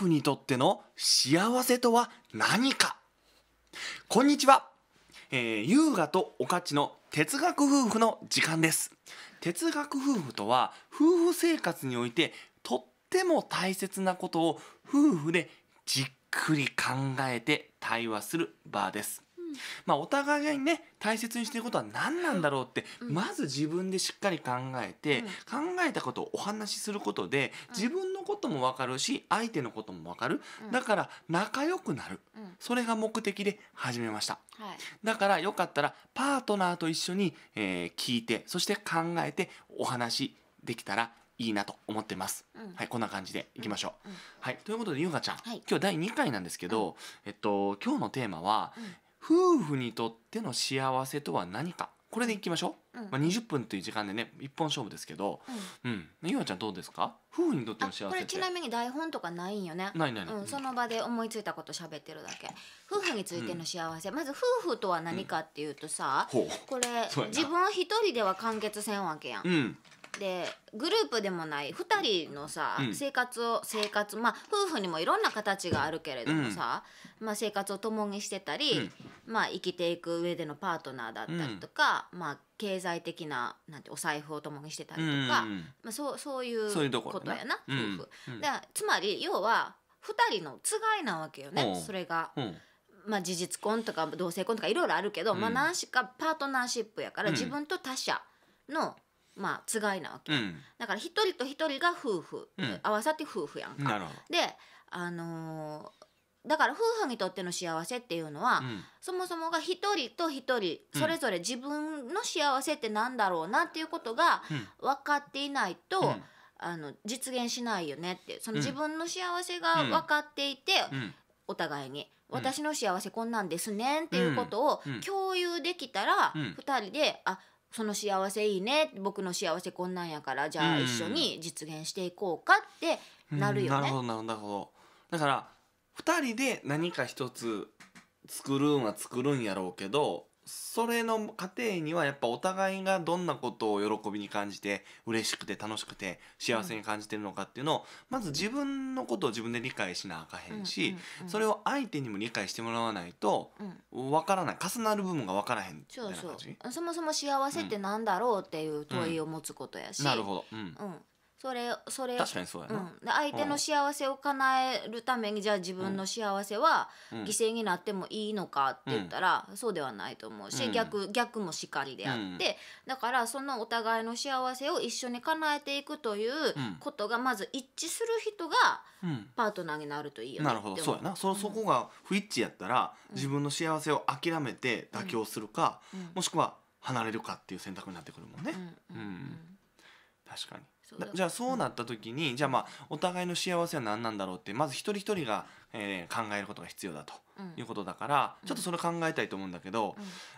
夫にとっての幸せとは何かこんにちは、えー、優雅とおかちの哲学夫婦の時間です哲学夫婦とは夫婦生活においてとっても大切なことを夫婦でじっくり考えて対話する場ですまあ、お互いにね大切にしてることは何なんだろうって、まず自分でしっかり考えて、考えたことをお話しすることで自分のことも分かるし相手のことも分かる、だから仲良くなる、それが目的で始めました、だからよかったらパートナーと一緒に、え聞いてそして考えてお話できたらいいなと思ってます、うん、はいこんな感じでいきましょう、うんうん、はいということでゆうがちゃん、はい、今日第2回なんですけど、えっと今日のテーマは、夫婦にとっての幸せとは何かこれでいきましょう、うん、まあ、20分という時間でね一本勝負ですけど、うん、うん、ゆうちゃんどうですか夫婦にとっての幸せこれちなみに台本とかないんよねないない、うん、その場で思いついたこと喋ってるだけ夫婦についての幸せ、うん、まず夫婦とは何かっていうとさ、これ自分一人では完結せんわけやん、うん、でグループでもない2人のさ、うん生活を生活まあ夫婦にもいろんな形があるけれどもさ、まあ、生活を共にしてたり、まあ、生きていく上でのパートナーだったりとか、まあ、経済的ななんてお財布を共にしてたりとか、うんまあ、そうそういうことやな、う夫婦。うんつまり要は2人のつがいなわけよねそれが。まあ、事実婚とか同性婚とかいろいろあるけど、まあん何しかパートナーシップやから、自分と他者のまあつがいなわけ、うん、だから一人と一人が夫婦、うん、合わさって夫婦やんか。であのー、だから夫婦にとっての幸せっていうのは、うん、そもそもが一人と一人それぞれ自分の幸せってなんだろうなっていうことが分かっていないと、あの実現しないよねってその自分の幸せが分かっていて、お互いに。私の幸せこんなんですねんっていうことを共有できたら2人で「あその幸せいいね僕の幸せこんなんやからじゃあ一緒に実現していこうかってなるよね。うなるほどなるほどだから2人で何か一つ作るんは作るんやろうけどそれの過程にはやっぱお互いがどんなことを喜びに感じて嬉しくて楽しくて幸せに感じてるのかっていうのを、まず自分のことを自分で理解しなあかへんし、それを相手にも理解してもらわないと分からない重なる部分が分からへんみたいう。感じそもそも幸せってなんだろうっていう問いを持つことやし、なるほど、うんそれそれ確かにそうやな、うん、で相手の幸せを叶えるためにじゃあ自分の幸せは犠牲になってもいいのかって言ったら、そうではないと思うし、うん、逆逆もしかりであって、うん、だからそのお互いの幸せを一緒に叶えていくということがまず一致する人がパートナーになるといいよね、なるほどそうやなそそこが不一致やったら、自分の幸せを諦めて妥協するか、もしくは離れるかっていう選択になってくるもんね。うん確かにじゃあそうなった時に、うん、じゃあまあお互いの幸せは何なんだろうってまず一人一人が、えー、考えることが必要だと、いうことだから、うん、ちょっとそれ考えたいと思うんだけど、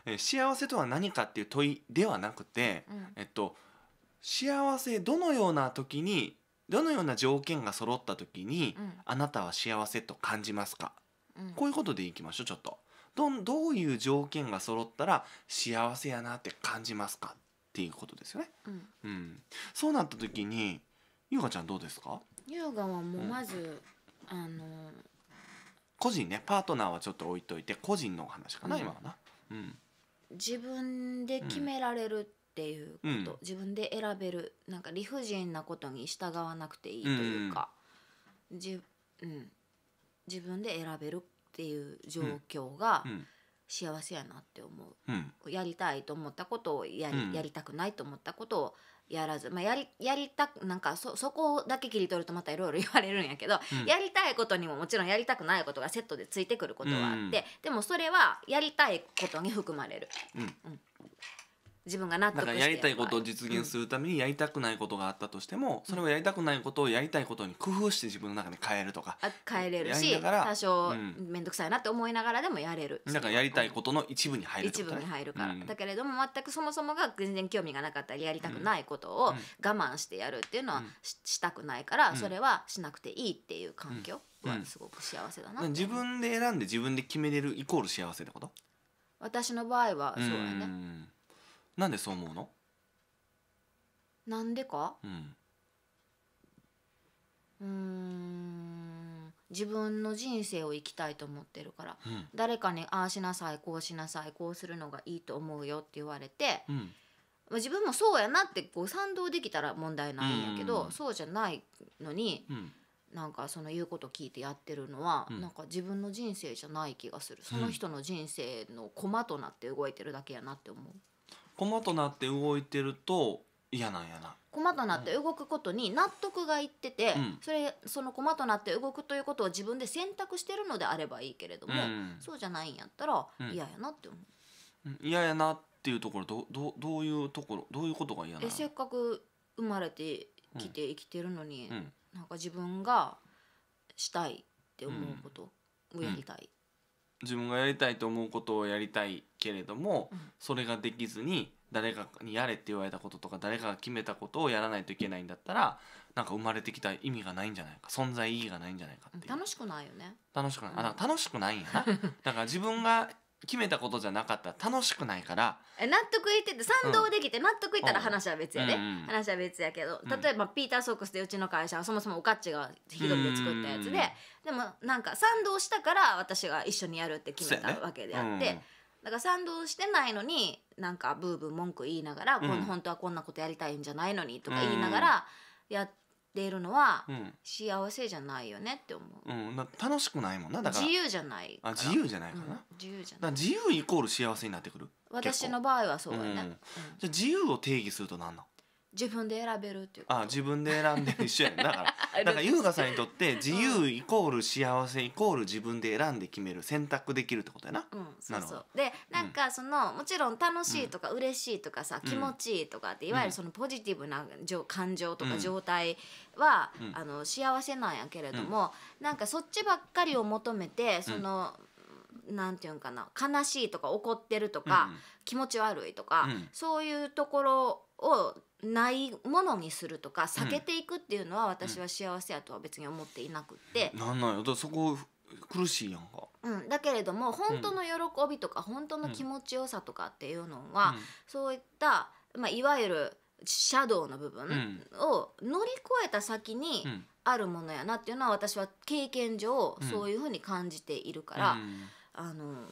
うん、えー、幸せとは何かっていう問いではなくて、えっと幸せどのような時にどのような条件が揃った時に、あなたは幸せと感じますか、こういうことでいきましょうちょっと。どどういう条件が揃ったら幸せやなって感じますかっていうことですよね。うん、うん、そうなった時に優香ちゃんどうですか優雅はもうまず、あの個人ねパートナーはちょっと置いといて個人の話かな、うん今はな。うん自分で決められるっていうこと、うん自分で選べるなんか理不尽なことに従わなくていいというか、じうん、自分で選べるっていう状況がうん幸せやなって思う、うん、やりたいと思ったことをやりうん、やりたくないと思ったことをやらず、まあ、やりやりたくなんかそそこだけ切り取るとまたいろいろ言われるんやけど、うん、やりたいことにももちろんやりたくないことがセットでついてくることはあって、でもそれはやりたいことに含まれる。うん自分が納得だからやりたいことを実現するためにやりたくないことがあったとしても、うん、それをやりたくないことをやりたいことに工夫して自分の中で変えるとか変えれるし多少面倒くさいなって思いながらでもやれる、だからやりたいことの一部に入る、ね、一部に入るから、うん、だけれども全くそもそもが全然興味がなかったりやりたくないことを我慢してやるっていうのはし,、したくないからそれはしなくていいっていう環境はすごく幸せだな、自分で選んで自分で決めれるイコール幸せってこと私の場合はそうだね、なんでそう思うのなんでかうんうん自分の人生を生きたいと思ってるから、うん誰かにああしなさいこうしなさいこうするのがいいと思うよって言われてうんまあ自分もそうやなってこう賛同できたら問題ないんやけど、うんそうじゃないのにうんなんかその言うこと聞いてやってるのは、うんなんか自分の人生じゃない気がするその人の人生の駒となって動いてるだけやなって思う。駒となって動いてると嫌なんやな駒となって動くことに納得がいってて、うん、それその駒となって動くということを自分で選択してるのであればいいけれども、うん、そうじゃないんやったら嫌やなって思う嫌、うん、やなっていうところどどどういうところどういうことが嫌なのえせっかく生まれてきて生きてるのに、うん、なんか自分がしたいって思うことをやりたい、自分がやりたいと思うことをやりたいけれども、うん、それができずに誰かにやれって言われたこととか誰かが決めたことをやらないといけないんだったらなんか生まれてきた意味がないんじゃないか存在意義がないんじゃないかっていう楽しくないよね楽しくない、うん、あ楽しくないんやな だから自分が決めたことじゃなかったら楽しくないからえ納得いってて賛同できて納得いったら話は別やで、うん話は別やけど例えばピーター・ソックスでうちの会社はそもそもおかっちがひどく作ったやつでうんでもなんか賛同したから私が一緒にやるって決めたわけであって、うだから賛同してないのになんかブーブー文句言いながら、こん、本当はこんなことやりたいんじゃないのにとか言いながらやっっるのは幸せじゃないよねって思う、うん、な楽しくないもんなだから自由じゃないあ自由じゃないかな、うん自由じゃない自由イコール幸せになってくる私の場合はそうだね、うんじゃ自由を定義すると何なの自分で選べるっていうあ自分で選んで一緒やんだから だから優雅さんにとって自由イコール幸せイコール自分で選んで決める選択できるってことやな。うん、そうそうでなんかその、もちろん楽しいとか嬉しいとかさ、気持ちいいとかっていわゆるそのポジティブな感情とか状態は、あの幸せなんやけれども、うなんかそっちばっかりを求めてその。なんていうかな悲しいとか怒ってるとか、気持ち悪いとか、そういうところをないものにするとか避けていくっていうのは私は幸せやとは別に思っていなくって、なんなんよだそこ苦しいやんか、うん、だけれども本当の喜びとか本当の気持ちよさとかっていうのは、うん、そういった、まあ、いわゆるシャドウの部分を乗り越えた先にあるものやなっていうのは私は経験上そういうふうに感じているから、うん、あの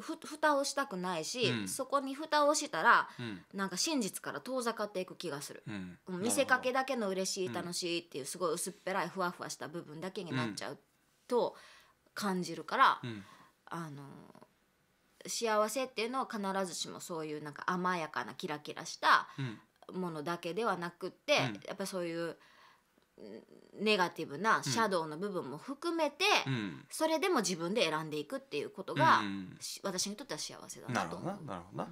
ふ蓋をしたくないし、うんそこに蓋をしたらうんなんか真実から遠ざかっていく気がする、うんう見せかけだけの嬉しい楽しいっていうすごい薄っぺらいふわふわした部分だけになっちゃうと感じるから、うんあの幸せっていうのは必ずしもそういうなんか甘やかなキラキラしたものだけではなくって、うんやっぱそういうネガティブなシャドウの部分も含めて、うん、それでも自分で選んでいくっていうことが、うん、私にとっては幸せだなと思う。なるほどな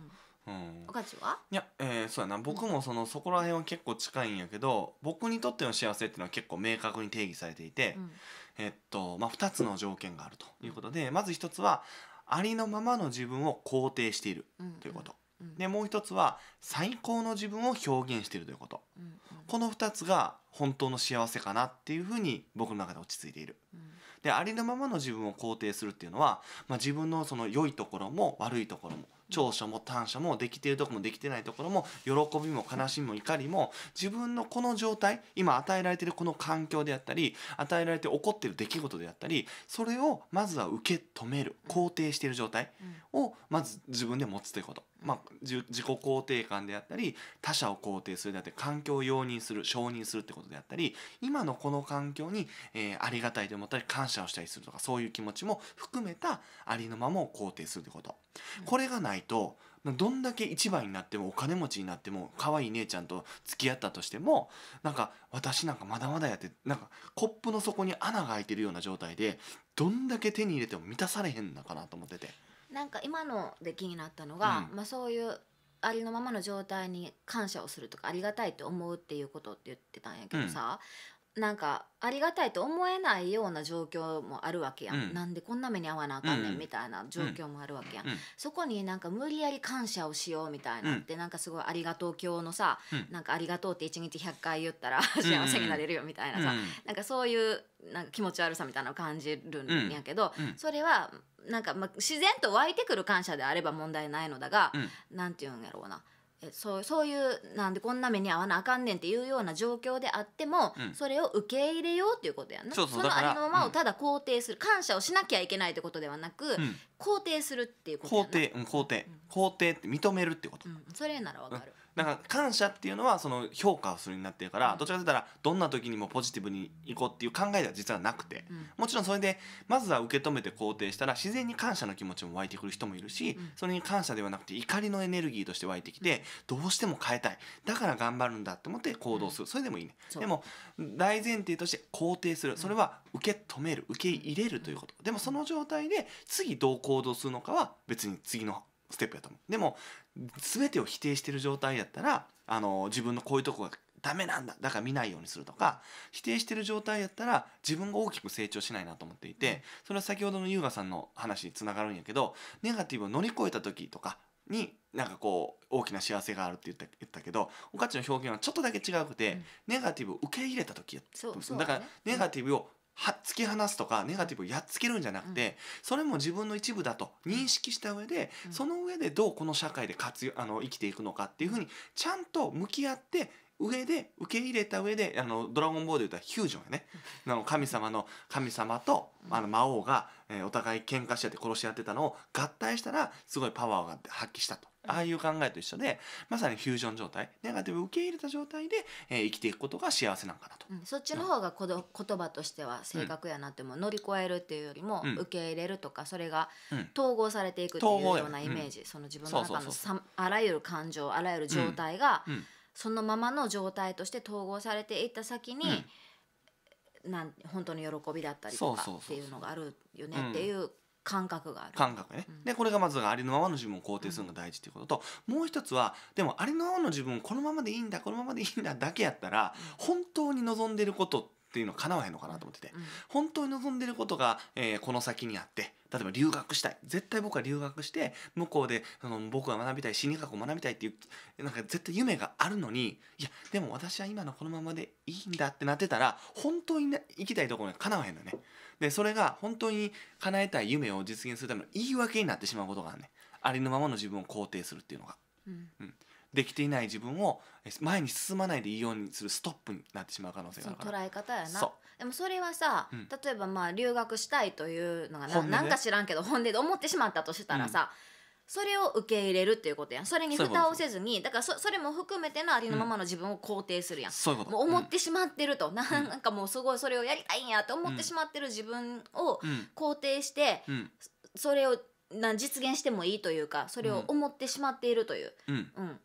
うん、おかちはいや、えー、そうやな僕もそのそこら辺は結構近いんやけど僕にとっての幸せっていうのは結構明確に定義されていて、うん、えっとまあ、2つの条件があるということで、まず1つはありのままの自分を肯定しているということ、でもう一つは最高の自分を表現しているということ、うんうん、この2つが本当の幸せかなっていうふうに僕の中で落ち着いている、うん、でありのままの自分を肯定するっていうのは、まあ、自分のその良いところも悪いところも長所も短所もできているとこもできてないところも喜びも悲しみも怒りも自分のこの状態今与えられているこの環境であったり与えられて起こっている出来事であったりそれをまずは受け止める肯定している状態をまず自分で持つということ。まあ、自己肯定感であったり他者を肯定するであったり環境を容認する承認するってことであったり今のこの環境に、えー、ありがたいと思ったり感謝をしたりするとかそういう気持ちも含めたありのままを肯定するってことこれがないとどんだけ一番になってもお金持ちになっても可愛い姉ちゃんと付き合ったとしてもなんか私なんかまだまだやってなんかコップの底に穴が開いてるような状態でどんだけ手に入れても満たされへんのかなと思ってて。なんか今ので気になったのが、うん、まあ、そういうありのままの状態に感謝をするとかありがたいと思うっていうことって言ってたんやけどさ、なんかありがたいと思えないような状況もあるわけやん、うん、なんでこんな目に遭わなあかんねんみたいな状況もあるわけやん、うんうん、そこになんか無理やり感謝をしようみたいなって、うん、なんかすごいありがとう教のさ、うん、なんかありがとうって1日100回言ったら 幸せになれるよみたいなさ、うん、なんかそういうなんか気持ち悪さみたいなのを感じるんやけど、それはなんかまあ自然と湧いてくる感謝であれば問題ないのだが、うん、なんて言うんやろうなそうそういうなんでこんな目に遭わなあかんねんっていうような状況であっても、うんそれを受け入れようっていうことやなそうそうのありのままをただ肯定する、感謝をしなきゃいけないってことではなく、うん肯定するっていうことや肯な定ん肯定肯定って認めるってこと、うん、それならわかる、なんか感謝っていうのはその評価をするになってるから、どちらかというとどんな時にもポジティブにいこうっていう考えでは実はなくて、もちろんそれでまずは受け止めて肯定したら自然に感謝の気持ちも湧いてくる人もいるし、それに感謝ではなくて怒りのエネルギーとして湧いてきて、どうしても変えたいだから頑張るんだと思って行動する、それでもいいねでも大前提として肯定するそれは受け止める受け入れるということ、でもその状態で次どう行動するのかは別に次のステップやと思うでも全てを否定してる状態やったらあの自分のこういうとこがダメなんだだから見ないようにするとか否定してる状態やったら自分が大きく成長しないなと思っていてそれは先ほどの優雅さんの話につながるんやけどネガティブを乗り越えた時とかになんかこう大きな幸せがあるって言った言ったけどおかちの表現はちょっとだけ違くて、うん、ネガティブを受け入れた時やそう、ね、だからネガティブをは突き放すとかネガティブをやっつけるんじゃなくて、うん、それも自分の一部だと認識した上で、うん、その上でどうこの社会で活用あの生きていくのかっていうふうにちゃんと向き合って上で受け入れた上であのドラゴンボールで言うとフュージョンやねあの神様の神様とあの魔王が、えー、お互い喧嘩し合って殺し合ってたのを合体したらすごいパワーが発揮したと。ああいう考えと一緒でまさにフュージョン状態ネガティブを受け入れた状態で、えー、生きていくことが幸せなんかなと、うん、そっちの方がこど、言葉としては正確やなっても、乗り越えるっていうよりも、うん、受け入れるとかそれが統合されていくっていうようなイメージ、その自分の中のさあらゆる感情あらゆる状態が、そのままの状態として統合されていった先に、なん本当の喜びだったりとかっていうのがあるよねっていう感覚がある感覚ね、うん、でこれがまずありのままの自分を肯定するのが大事っていうことと、うん、もう一つはでもありのままの自分このままでいいんだこのままでいいんだだけやったら、本当に望んでることっていうのは叶わへんのかなと思ってて、本当に望んでることが、えー、この先にあって例えば留学したい絶対僕は留学して向こうでその僕が学びたい心理学を学びたいっていうなんか絶対夢があるのにいやでも私は今のこのままでいいんだってなってたら本当に、ね、行きたいところにかなわへんのね。でそれが本当に叶えたい夢を実現するための言い訳になってしまうことがあるねありのままの自分を肯定するっていうのが、うん、うん、できていない自分を前に進まないでいいようにするストップになってしまう可能性があるから捉え方やなでもそれはさ、うん、例えばまあ留学したいというのが何か知らんけど本音で思ってしまったとしたらさ、うんそれを受け入れるっていうことやんそれに蓋をせずにだからそそれも含めてのありのままの自分を肯定するやん、そういうこともう思ってしまってると、うん、なんかもうすごいそれをやりたいんやと思ってしまってる自分を肯定して、うん、それをな実現してもいいというかそれを思ってしまっているという、うん、うん、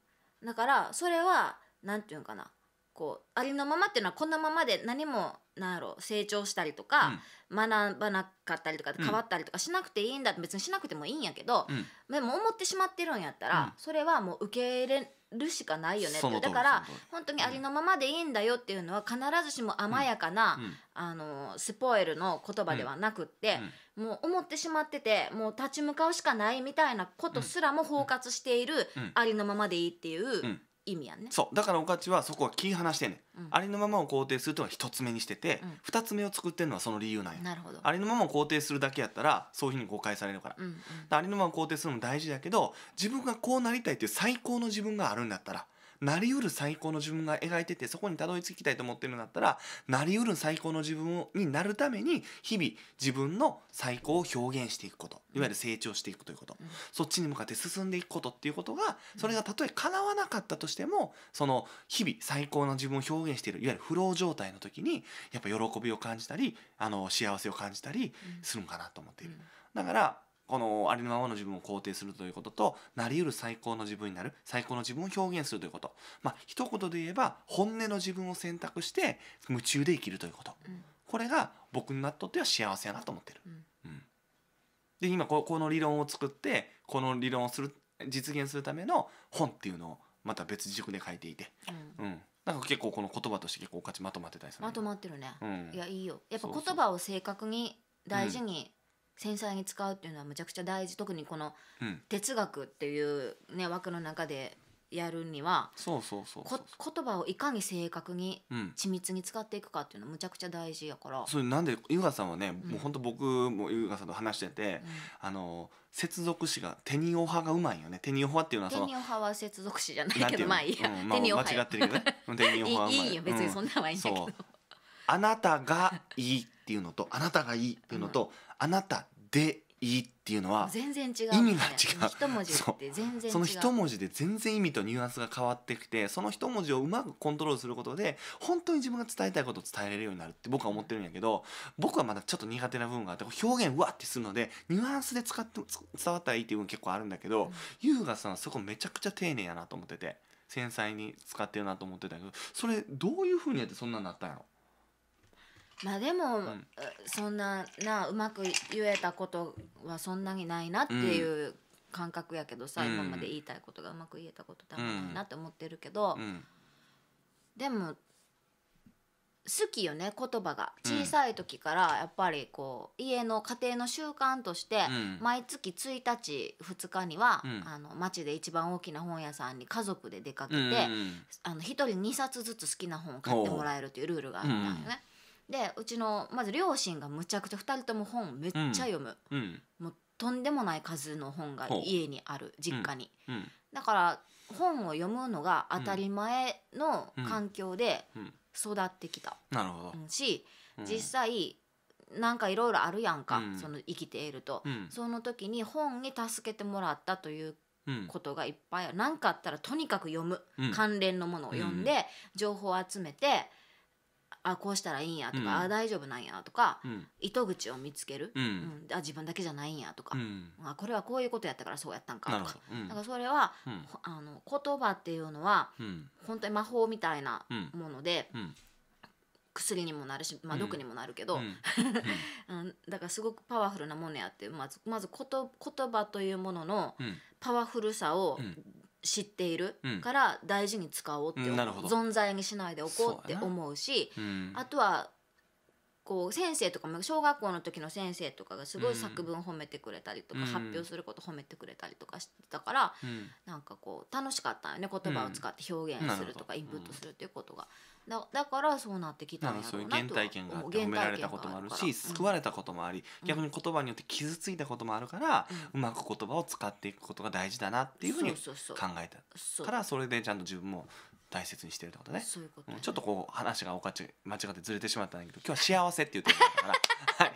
だからそれは何て言うんかなこうありのままっていうのはこのままで何もなんやろ成長したりとか、うん、学ばなかったりとか変わったりとかしなくていいんだって別にしなくてもいいんやけど、うん、でも思ってしまってるんやったら、それはもう受け入れるしかないよねってだから本当にありのままでいいんだよっていうのは必ずしも甘やかな、うん、あのスポエルの言葉ではなくって、うん、もう思ってしまっててもう立ち向かうしかないみたいなことすらも包括している、ありのままでいいっていう意味やんねそうだからおかちはそこは切り離してね、うん、ありのままを肯定するというのは1つ目にしてて、うん、2つ目を作ってるのはその理由なんやなるほどありのままを肯定するだけやったらそういうふうに誤解されるからうんうん、らありのままを肯定するのも大事だけど自分がこうなりたいっていう最高の自分があるんだったら、なりうる最高の自分が描いててそこにたどり着きたいと思ってるんだったらなりうる最高の自分になるために日々自分の最高を表現していくこといわゆる成長していくということ、そっちに向かって進んでいくことっていうことがそれがたとえ叶わなかったとしてもその日々最高の自分を表現しているいわゆるフロー状態の時にやっぱ喜びを感じたりあの幸せを感じたりするんかなと思っている。だからこのありのままの自分を肯定するということとなりうる最高の自分になる最高の自分を表現するということまあ一言で言えば本音の自分を選択して夢中で生きるということ、うん、これが僕になっとっては幸せやなと思ってる。うん、うん、で今ここの理論を作ってこの理論をする実現するための本っていうのをまた別軸で書いていて、うん、うんなんか結構この言葉として結構お価値まとまってたりするまとまってるね、うん、いやいいよやっぱ言葉を正確に大事に繊細に使うっていうのはむちゃくちゃ大事特にこの哲学っていう、ね、枠の中でやるにはそうそうそう言葉をいかに正確に緻密に使っていくかっていうのはむちゃくちゃ大事やから。それなんで優香さんはね、もう本当僕も優香さんと話してて、あの接続詞がテニオ派がうまいよねテニオ派っていうのはテそのニオ派は接続詞じゃないけどうまあいいや、うんまあ、テニオ派間違ってるけどねいいいいよ別にそんなはいいんだけど、そうあなたがいいっていうのとあなたがいいっていうのと、あなたでいいっていうのは全然違う、意味が違う一文字って全然その一文字で全然意味とニュアンスが変わってきてその一文字をうまくコントロールすることで本当に自分が伝えたいことを伝えれるようになるって僕は思ってるんやけど僕はまだちょっと苦手な部分があって表現うわってするのでニュアンスで使って伝わったらいいっていう部分結構あるんだけど、うん、優雅さんそこめちゃくちゃ丁寧やなと思ってて繊細に使ってるなと思ってたけどそれどういうふうにやってそんなになったんやろまあでも、うん、そんななうまく言えたことはそんなにないなっていう感覚やけどさ、うん、今まで言いたいことがうまく言えたこと多分まないなって思ってるけど、うん、でも好きよね言葉が小さい時からやっぱりこう家の家庭の習慣として毎月1日2日には、あの街で一番大きな本屋さんに家族で出かけて、あの1人2冊ずつ好きな本を買ってもらえるというルールがあったんよね。でうちのまず両親がむちゃくちゃ2人とも本めっちゃ読む、うんもうとんでもない数の本が家にある実家に、うんうんだから本を読むのが当たり前の環境で育ってきた、なるほど、し実際なんかいろいろあるやんか、うんその生きていると、うんその時に本に助けてもらったということがいっぱいある何かあったらとにかく読む、うん関連のものを読んで情報を集めてあこうしたらいいんやとか、うんあ大丈夫なんやとか、うん糸口を見つける、ううんあ自分だけじゃないんやとかう、んあこれはこういうことやったからそうやったんかとかうんかそれは、うんあの言葉っていうのはうん本当に魔法みたいなものでうん薬にもなるし、まあ、毒にもなるけど、うん うん、だからすごくパワフルなものやってまずまず言葉というもののパワフルさをうん知っているから大事に使おうってう、ん、存在にしないでおこうって思うし、うん、あとはこう先生とかも小学校の時の先生とかがすごい作文褒めてくれたりとか、発表すること褒めてくれたりとかしてたから、なんかこう楽しかったよね言葉を使って表現するとか、インプットするっていうことが、だだからそうなってきたんやろうなと原体験があって褒められたこともあるし救われたこともあり、逆に言葉によって傷ついたこともあるから、うまく言葉を使っていくことが大事だなっていうふうに考えたからそれでちゃんと自分も大切にしてるってことねそういうこと、ねちょっとこう話がおかち間違ってずれてしまったんだけど今日は幸せっていうテーマだから、はい、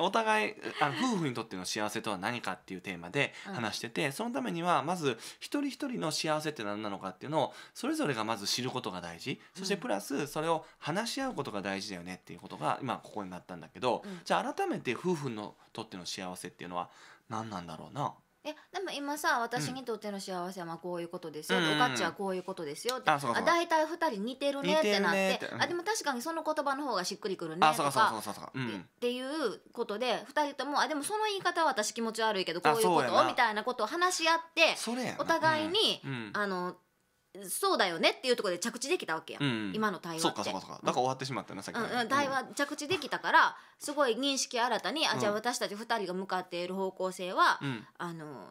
お互いあの夫婦にとっての幸せとは何かっていうテーマで話してて、うん、そのためにはまず一人一人の幸せって何なのかっていうのをそれぞれがまず知ることが大事そしてプラスそれを話し合うことが大事だよねっていうことが今ここになったんだけど、うん、じゃあ改めて夫婦のとっての幸せっていうのは何なんだろうなえでも今さ私にとっての幸せはまあこういうことですよ、うん、おかっちはこういうことですよって、あ大体2人似てるねってなってあでも確かにその言葉の方がしっくりくるねとかっていうことで2人ともあでもその言い方は私気持ち悪いけどこういうことみたいなことを話し合ってお互いに、あのそうだよねっていうところで着地できたわけや、うん今の対話かそうかそうかだから終わってしまったな、さっき、うんうん、対話着地できたからすごい認識新たに、あじゃあ私たち2人が向かっている方向性は、うん、あの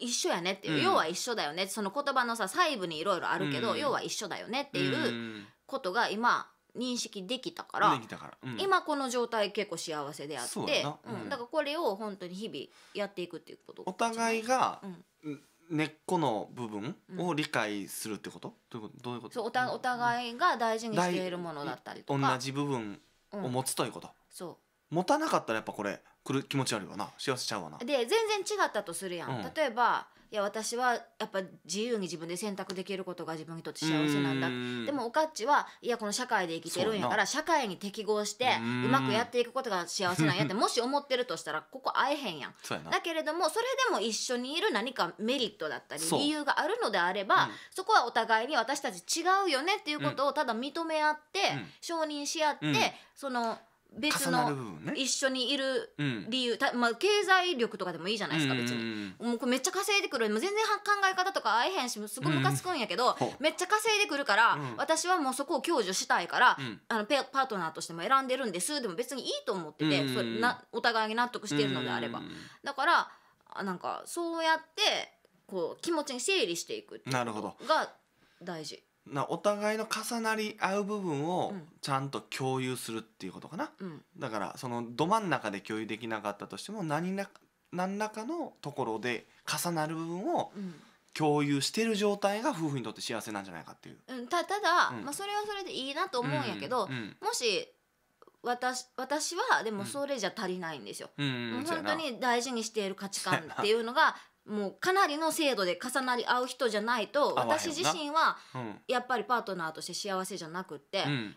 一緒やねっていう、要は一緒だよねその言葉のさ細部にいろいろあるけど、要は一緒だよねっていうことが今認識できたから、うん、今この状態結構幸せであって、うん、だからこれを本当に日々やっていくっていうことお互いが、うん、根っこの部分を理解するってこと、うん、どういうことそうおたお互いが大事にしているものだったりとか同じ部分を持つということ、そう持たなかったらやっぱこれくる気持ち悪いわな幸せちゃうわなで全然違ったとするやん、うん例えばいや私はやっぱ自由に自分で選択できることが自分にとって幸せなんだんでもおかっちはいやこの社会で生きてるんやから社会に適合してうまくやっていくことが幸せなんやって もし思ってるとしたらここ会えへんやんそうやなだけれどもそれでも一緒にいる何かメリットだったり理由があるのであれば、そこはお互いに私たち違うよねっていうことをただ認め合って、うん承認し合って、うんその別の一緒にいる理由、たまあ、経済力とかでもいいじゃないですか別に、もうこれめっちゃ稼いでくるもう全然考え方とか合えへんしすごいムカつくんやけど、めっちゃ稼いでくるから、私はもうそこを享受したいから、あのペパートナーとしても選んでるんですでも別にいいと思ってて、それなお互いに納得しているのであれば、だからなんかそうやってこう気持ちに整理していくっていうのが大事。なお互いの重なり合う部分をちゃんと共有するっていうことかな、うんだからそのど真ん中で共有できなかったとしても何ら何らかのところで重なる部分を共有してる状態が夫婦にとって幸せなんじゃないかっていう。うん、たただ、うんまあ、それはそれでいいなと思うんやけど、うんもし私私はでもそれじゃ足りないんですよ。うんうん本当に大事にしている価値観っていうのがもうかなりの精度で重なり合う人じゃないと私自身はやっぱりパートナーとして幸せじゃなくて、うん、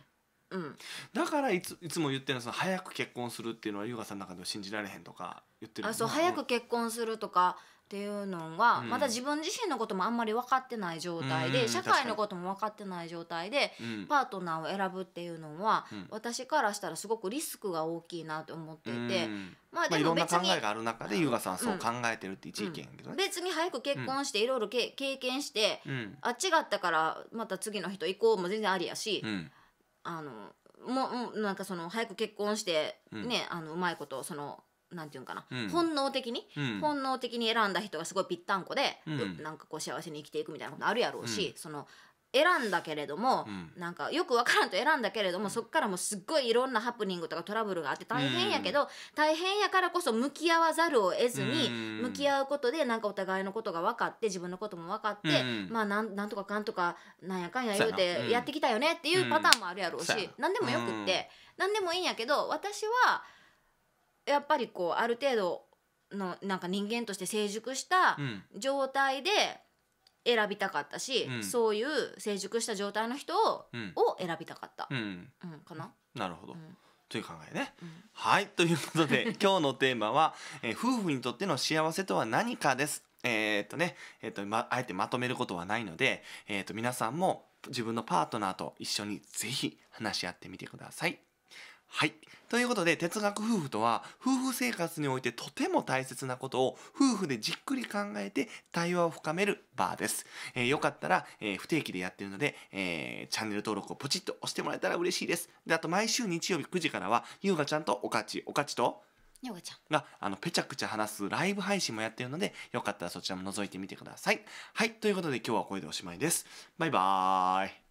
うんだからいついつも言ってるのその早く結婚するっていうのは優雅さんの中でも信じられへんとか言ってるあそう早く結婚するとかっていうのは、まだ自分自身のこともあんまり分かってない状態で、社会のことも分かってない状態で、パートナーを選ぶっていうのは、私からしたらすごくリスクが大きいなと思っていて、まあでも別に、考えがある中で優雅さんそう考えてるって一意見けど、別に早く結婚していろいろ経験して、あ違ったからまた次の人行こうも全然ありやし、あのもうなんかその早く結婚してね、あのうまいことその。なんていうかな、うん本能的に、うん本能的に選んだ人がすごいぴったんこで、うんなんかこう幸せに生きていくみたいなことあるやろうし、その選んだけれども、うんなんかよくわからんと選んだけれどもそっからもすっごいいろんなハプニングとかトラブルがあって大変やけど、大変やからこそ向き合わざるを得ずに、向き合うことでなんかお互いのことが分かって自分のことも分かって、うんまあなんなんとかかんとかなんやかんや言うてやってきたよねっていうパターンもあるやろうし、うん、何でもよくって、ん、何でもいいんやけど私はやっぱりこうある程度のなんか人間として成熟した状態で選びたかったし、うんそういう成熟した状態の人を,、うんを選びたかった、うん、うん、かな、なるほど、うんという考えね、うんはいということで 今日のテーマは、えー夫婦にとっての幸せとは何かです」えーっとね、えーっとまあえてまとめることはないので、えーっと皆さんも自分のパートナーと一緒にぜひ話し合ってみてください。はい。ということで、哲学夫婦とは、夫婦生活においてとても大切なことを夫婦でじっくり考えて対話を深めるバーです。えー、よかったら、えー、不定期でやってるので、えー、チャンネル登録をポチッと押してもらえたら嬉しいです。で、あと毎週日曜日9時からは、ゆうがちゃんとおかち、おかちと、ヨガちゃんがあのぺちゃくちゃ話すライブ配信もやってるのでよかったらそちらも覗いてみてください。はいということで今日はこれでおしまいです。バイバーイ